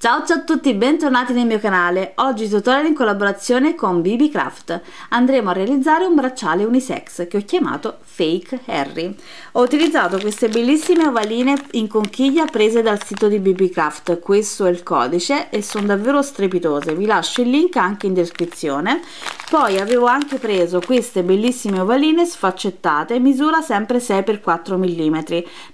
Ciao ciao a tutti, bentornati nel mio canale. Oggi tutorial in collaborazione con BB Craft. Andremo a realizzare un bracciale unisex che ho chiamato Fake Harry. Ho utilizzato queste bellissime ovaline in conchiglia prese dal sito di BB Craft, questo è il codice e sono davvero strepitose, vi lascio il link anche in descrizione. Poi avevo anche preso queste bellissime ovaline sfaccettate, misura sempre 6x4 mm.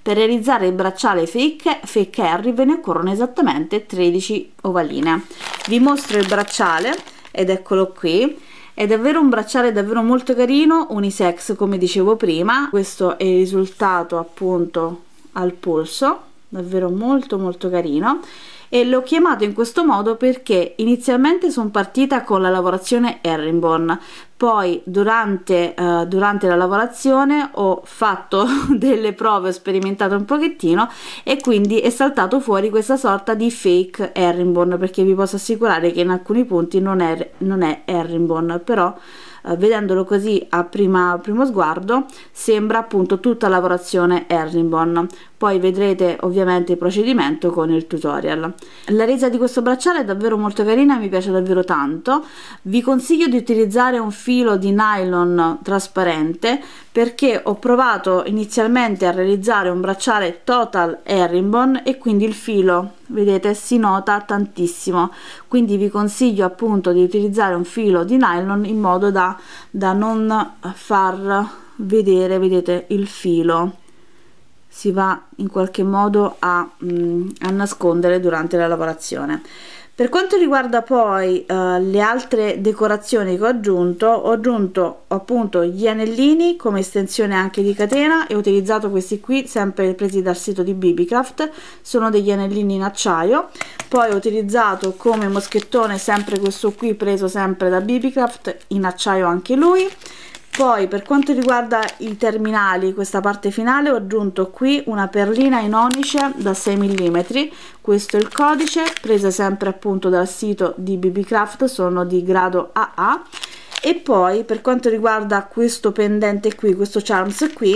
Per realizzare il bracciale Fake, fake Harry ve ne occorrono esattamente 13 ovaline. Vi mostro il bracciale ed eccolo qui è davvero un bracciale davvero molto carino unisex come dicevo prima questo è il risultato appunto al polso davvero molto molto carino e l'ho chiamato in questo modo perché inizialmente sono partita con la lavorazione Erinborn, poi durante, eh, durante, la lavorazione ho fatto delle prove, ho sperimentato un pochettino e quindi è saltato fuori questa sorta di fake Erinborn perché vi posso assicurare che in alcuni punti non è, non è herringbone però eh, vedendolo così a, prima, a primo sguardo sembra appunto tutta lavorazione Herringbone poi vedrete ovviamente il procedimento con il tutorial la resa di questo bracciale è davvero molto carina mi piace davvero tanto vi consiglio di utilizzare un filo di nylon trasparente perché ho provato inizialmente a realizzare un bracciale total herringbone e quindi il filo vedete si nota tantissimo quindi vi consiglio appunto di utilizzare un filo di nylon in modo da, da non far vedere vedete il filo si va in qualche modo a, mm, a nascondere durante la lavorazione per quanto riguarda poi eh, le altre decorazioni che ho aggiunto, ho aggiunto appunto gli anellini come estensione anche di catena e ho utilizzato questi qui, sempre presi dal sito di Bibicraft, sono degli anellini in acciaio. Poi ho utilizzato come moschettone sempre questo qui preso sempre da Bibicraft, in acciaio anche lui poi per quanto riguarda i terminali questa parte finale ho aggiunto qui una perlina in onice da 6 mm questo è il codice presa sempre appunto dal sito di BB Craft sono di grado AA e poi per quanto riguarda questo pendente qui questo charms qui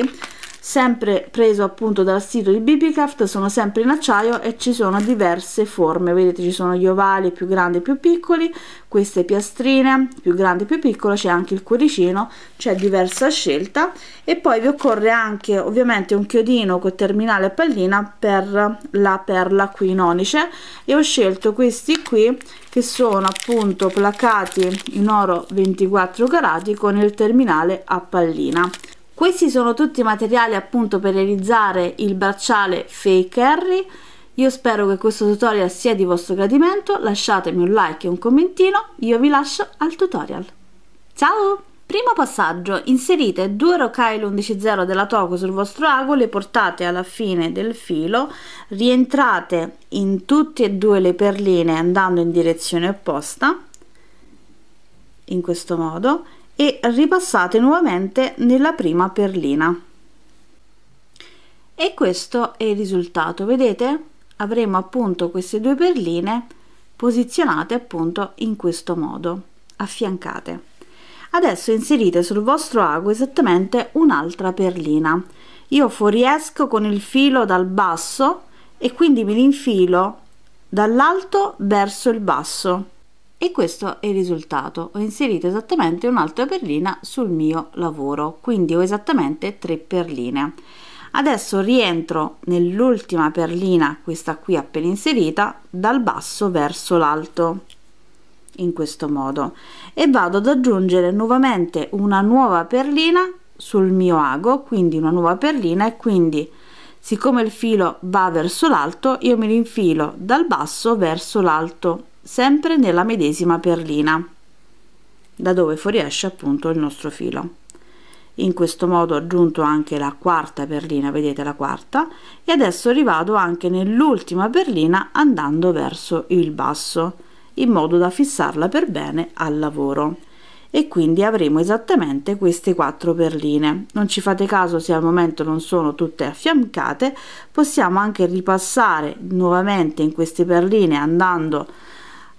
sempre preso appunto dal sito di BBCraft sono sempre in acciaio e ci sono diverse forme vedete ci sono gli ovali più grandi e più piccoli queste piastrine più grandi e più piccole c'è anche il cuoricino c'è diversa scelta e poi vi occorre anche ovviamente un chiodino con terminale e pallina per la perla qui in onice e ho scelto questi qui che sono appunto placati in oro 24 carati con il terminale a pallina questi sono tutti i materiali appunto per realizzare il bracciale fake Harry. Io spero che questo tutorial sia di vostro gradimento, lasciatemi un like e un commentino, io vi lascio al tutorial. Ciao! Primo passaggio, inserite due rocaille 11.0 della Toco sul vostro ago, le portate alla fine del filo, rientrate in tutte e due le perline andando in direzione opposta, in questo modo, e ripassate nuovamente nella prima perlina e questo è il risultato vedete avremo appunto queste due perline posizionate appunto in questo modo affiancate adesso inserite sul vostro ago esattamente un'altra perlina io fuoriesco con il filo dal basso e quindi mi infilo dall'alto verso il basso e questo è il risultato ho inserito esattamente un'altra perlina sul mio lavoro quindi ho esattamente tre perline adesso rientro nell'ultima perlina questa qui appena inserita dal basso verso l'alto in questo modo e vado ad aggiungere nuovamente una nuova perlina sul mio ago quindi una nuova perlina e quindi siccome il filo va verso l'alto io mi rinfilo dal basso verso l'alto sempre nella medesima perlina, da dove fuoriesce appunto il nostro filo. In questo modo ho aggiunto anche la quarta perlina, vedete la quarta, e adesso rivado anche nell'ultima perlina andando verso il basso, in modo da fissarla per bene al lavoro e quindi avremo esattamente queste quattro perline non ci fate caso se al momento non sono tutte affiancate possiamo anche ripassare nuovamente in queste perline andando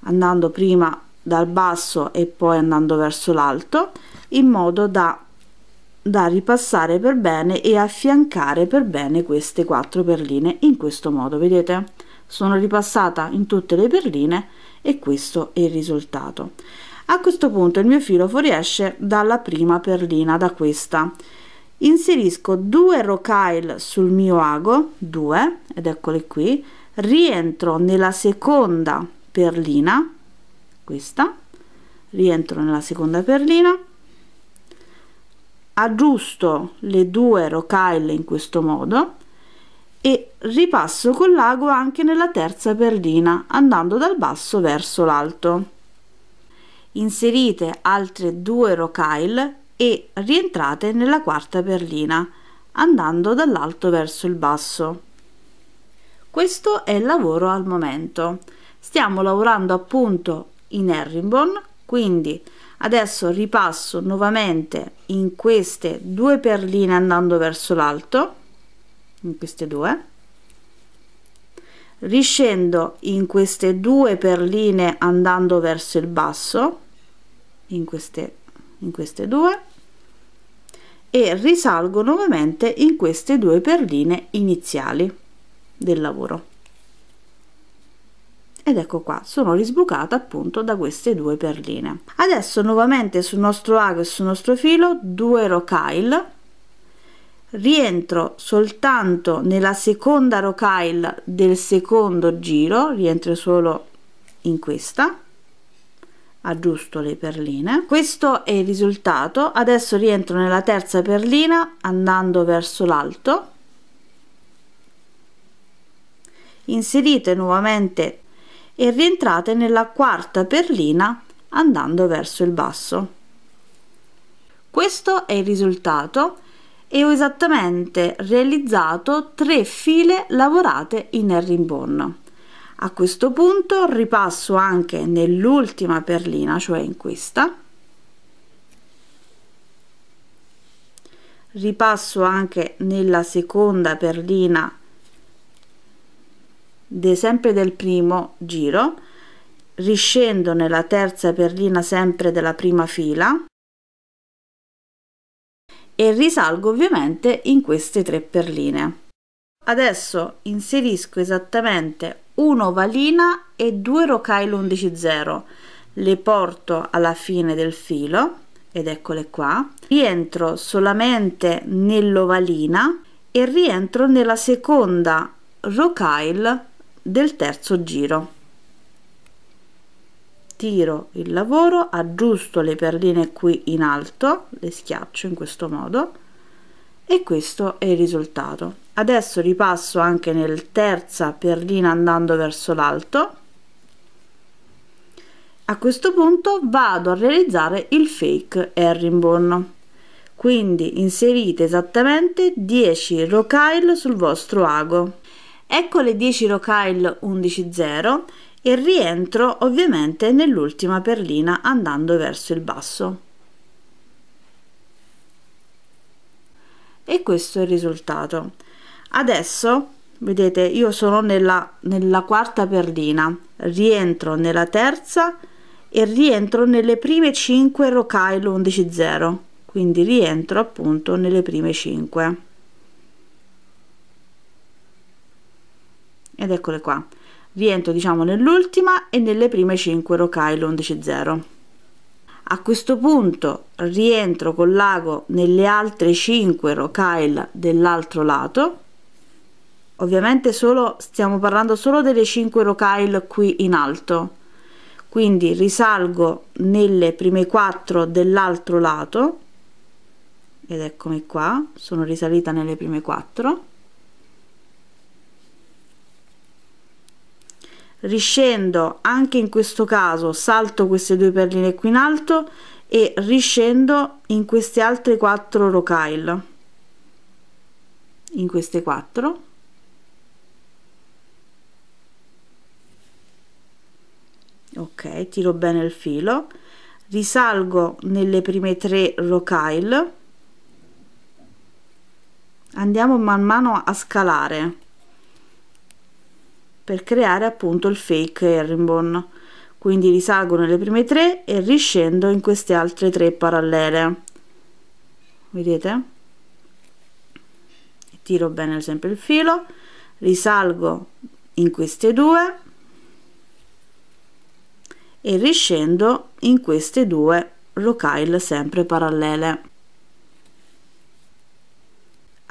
andando prima dal basso e poi andando verso l'alto in modo da, da ripassare per bene e affiancare per bene queste quattro perline in questo modo vedete sono ripassata in tutte le perline e questo è il risultato a questo punto il mio filo fuoriesce dalla prima perlina da questa inserisco due rocaille sul mio ago 2 ed eccole qui rientro nella seconda perlina questa rientro nella seconda perlina aggiusto le due rocaille in questo modo e ripasso con l'ago anche nella terza perlina andando dal basso verso l'alto inserite altre due rocaille e rientrate nella quarta perlina andando dall'alto verso il basso questo è il lavoro al momento stiamo lavorando appunto in herringbone quindi adesso ripasso nuovamente in queste due perline andando verso l'alto in queste due riscendo in queste due perline andando verso il basso in queste in queste due e risalgo nuovamente in queste due perline iniziali del lavoro ed ecco qua sono risbucata appunto da queste due perline adesso nuovamente sul nostro ago e sul nostro filo due rocaille rientro soltanto nella seconda rocaille del secondo giro rientro solo in questa aggiusto le perline questo è il risultato adesso rientro nella terza perlina andando verso l'alto inserite nuovamente e rientrate nella quarta perlina andando verso il basso. Questo è il risultato e ho esattamente realizzato 3 file lavorate in rimbonno. A questo punto ripasso anche nell'ultima perlina, cioè in questa. Ripasso anche nella seconda perlina de, sempre del primo giro riscendo nella terza perlina sempre della prima fila e risalgo ovviamente in queste tre perline adesso inserisco esattamente un'ovalina e due rocaille l'11.0 le porto alla fine del filo ed eccole qua rientro solamente nell'ovalina e rientro nella seconda rocaille del terzo giro tiro il lavoro aggiusto le perline qui in alto le schiaccio in questo modo e questo è il risultato adesso ripasso anche nel terza perlina andando verso l'alto a questo punto vado a realizzare il fake herringbone quindi inserite esattamente 10 rocaille sul vostro ago Ecco le 10 Rocaille 11-0 e rientro ovviamente nell'ultima perlina andando verso il basso. E questo è il risultato. Adesso, vedete, io sono nella, nella quarta perlina, rientro nella terza e rientro nelle prime 5 Rocaille 11-0, quindi rientro appunto nelle prime 5. ed eccole qua rientro diciamo nell'ultima e nelle prime 5 11 0 a questo punto rientro con l'ago nelle altre 5 rocaille dell'altro lato ovviamente solo stiamo parlando solo delle 5 rocaille qui in alto quindi risalgo nelle prime 4 dell'altro lato ed eccomi qua sono risalita nelle prime 4 riscendo anche in questo caso salto queste due perline qui in alto e riscendo in queste altre quattro rocaille in queste quattro ok tiro bene il filo risalgo nelle prime tre rocaille andiamo man mano a scalare per creare appunto il fake herringbone quindi risalgo nelle prime tre e riscendo in queste altre tre parallele vedete tiro bene sempre il filo risalgo in queste due e riscendo in queste due rocaille sempre parallele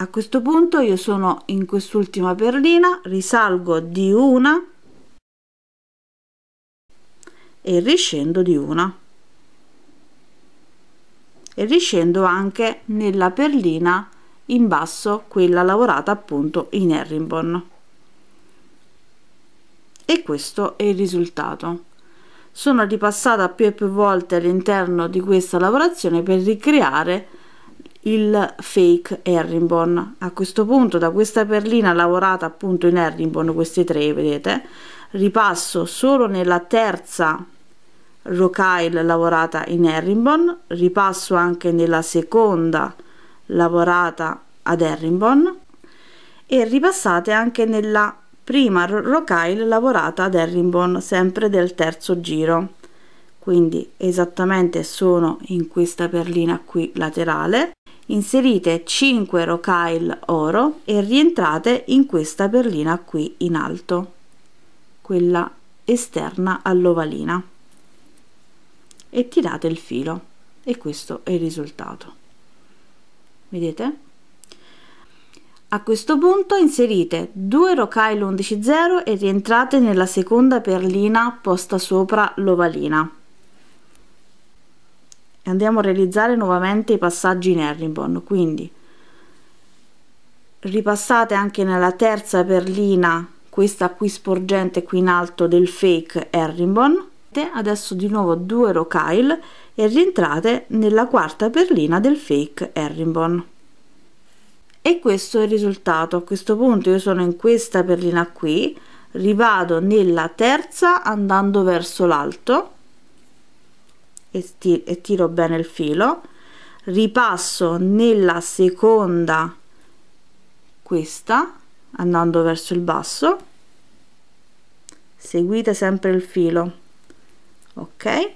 a questo punto io sono in quest'ultima perlina risalgo di una e riscendo di una e riscendo anche nella perlina in basso quella lavorata appunto in herringbone e questo è il risultato sono ripassata più e più volte all'interno di questa lavorazione per ricreare il fake herringbone a questo punto da questa perlina lavorata appunto in herringbone queste tre vedete ripasso solo nella terza rocaille lavorata in herringbone ripasso anche nella seconda lavorata ad herringbone e ripassate anche nella prima rocaille lavorata ad herringbone sempre del terzo giro quindi esattamente sono in questa perlina qui laterale inserite 5 rocaille oro e rientrate in questa perlina qui in alto quella esterna all'ovalina e tirate il filo e questo è il risultato vedete a questo punto inserite 2 rocaille 11 0 e rientrate nella seconda perlina posta sopra l'ovalina andiamo a realizzare nuovamente i passaggi in herringbone quindi ripassate anche nella terza perlina questa qui sporgente qui in alto del fake herringbone adesso di nuovo due rocaille e rientrate nella quarta perlina del fake herringbone e questo è il risultato a questo punto io sono in questa perlina qui rivado nella terza andando verso l'alto e tiro bene il filo ripasso nella seconda questa andando verso il basso seguite sempre il filo ok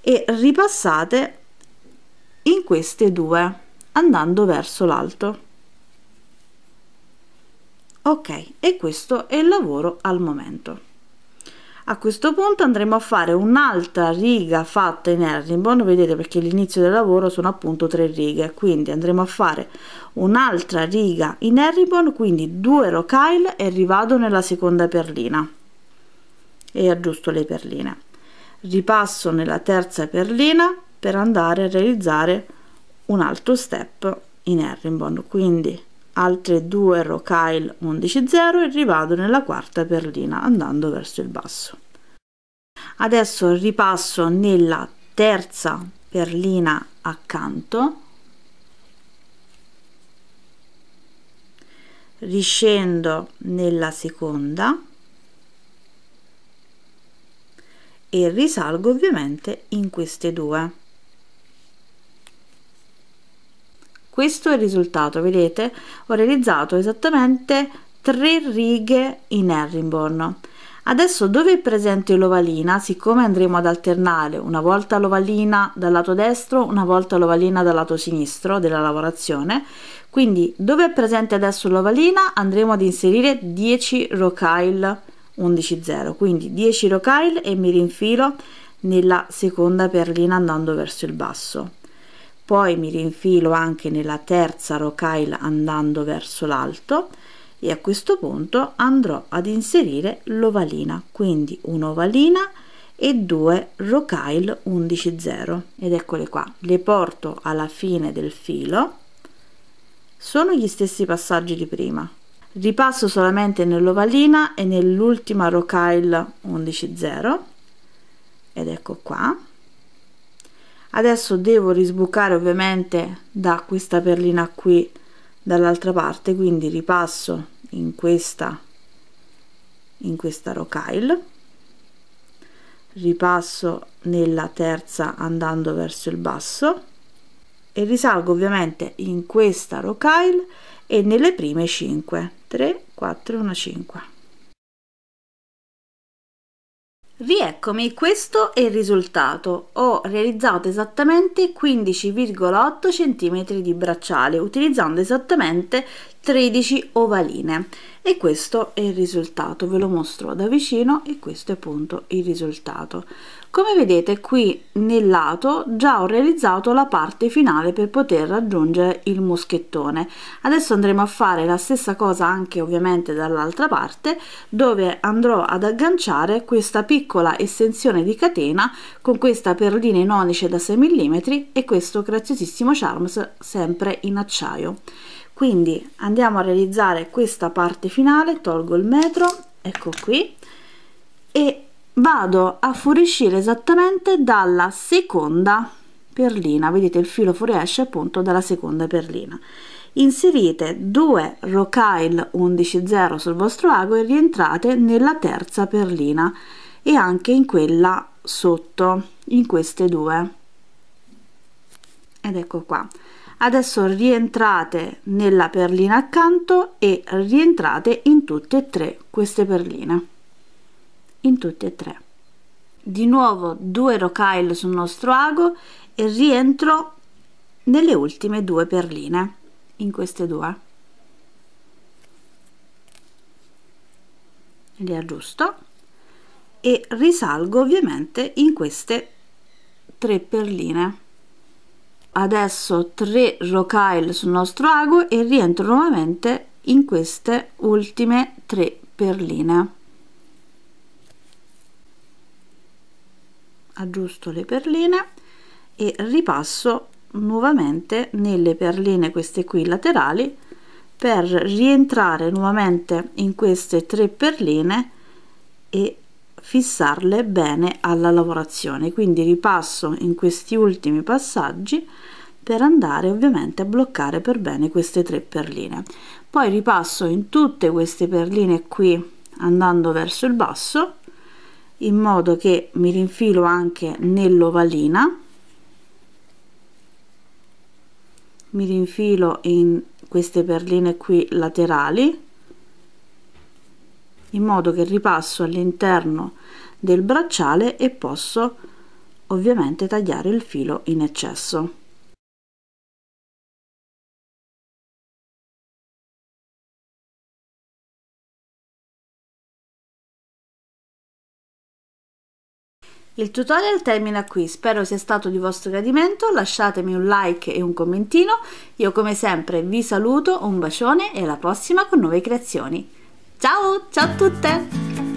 e ripassate in queste due andando verso l'alto ok e questo è il lavoro al momento a questo punto andremo a fare un'altra riga fatta in herringbone vedete perché l'inizio del lavoro sono appunto tre righe quindi andremo a fare un'altra riga in herringbone quindi due rocaille e rivado nella seconda perlina e aggiusto le perline ripasso nella terza perlina per andare a realizzare un altro step in herringbone quindi altre due rocaille 11.0 e rivado nella quarta perlina andando verso il basso adesso ripasso nella terza perlina accanto riscendo nella seconda e risalgo ovviamente in queste due questo è il risultato vedete ho realizzato esattamente tre righe in herringbone adesso dove è presente l'ovalina siccome andremo ad alternare una volta l'ovalina dal lato destro una volta l'ovalina dal lato sinistro della lavorazione quindi dove è presente adesso l'ovalina andremo ad inserire 10 rocaille 11 0 quindi 10 rocaille e mi rinfilo nella seconda perlina andando verso il basso poi mi rinfilo anche nella terza rocaille andando verso l'alto e a questo punto andrò ad inserire l'ovalina quindi un'ovalina e due rocaille 11 0 ed eccole qua le porto alla fine del filo sono gli stessi passaggi di prima ripasso solamente nell'ovalina e nell'ultima rocaille 11 0 ed ecco qua adesso devo risbucare ovviamente da questa perlina qui dall'altra parte quindi ripasso in questa in questa rocaille ripasso nella terza andando verso il basso e risalgo ovviamente in questa rocaille e nelle prime 5 3 4 1 5 Rieccomi, questo è il risultato. Ho realizzato esattamente 15,8 cm di bracciale utilizzando esattamente 13 ovaline e questo è il risultato ve lo mostro da vicino e questo è appunto il risultato come vedete qui nel lato già ho realizzato la parte finale per poter raggiungere il moschettone adesso andremo a fare la stessa cosa anche ovviamente dall'altra parte dove andrò ad agganciare questa piccola estensione di catena con questa perlina in onice da 6 mm e questo graziosissimo charms sempre in acciaio quindi andiamo a realizzare questa parte finale tolgo il metro ecco qui e vado a fuoriuscire esattamente dalla seconda perlina vedete il filo fuoriesce appunto dalla seconda perlina inserite 2 rocaille 11.0 sul vostro ago e rientrate nella terza perlina e anche in quella sotto in queste due ed ecco qua adesso rientrate nella perlina accanto e rientrate in tutte e tre queste perline in tutte e tre di nuovo due rocaille sul nostro ago e rientro nelle ultime due perline in queste due le aggiusto e risalgo ovviamente in queste tre perline adesso 3 rocaille sul nostro ago e rientro nuovamente in queste ultime 3 perline aggiusto le perline e ripasso nuovamente nelle perline queste qui laterali per rientrare nuovamente in queste 3 perline e fissarle bene alla lavorazione quindi ripasso in questi ultimi passaggi per andare ovviamente a bloccare per bene queste tre perline poi ripasso in tutte queste perline qui andando verso il basso in modo che mi rinfilo anche nell'ovalina mi rinfilo in queste perline qui laterali in modo che ripasso all'interno del bracciale e posso ovviamente tagliare il filo in eccesso Il tutorial termina qui, spero sia stato di vostro gradimento, lasciatemi un like e un commentino, io come sempre vi saluto, un bacione e alla prossima con nuove creazioni. Ciao, ciao a tutte!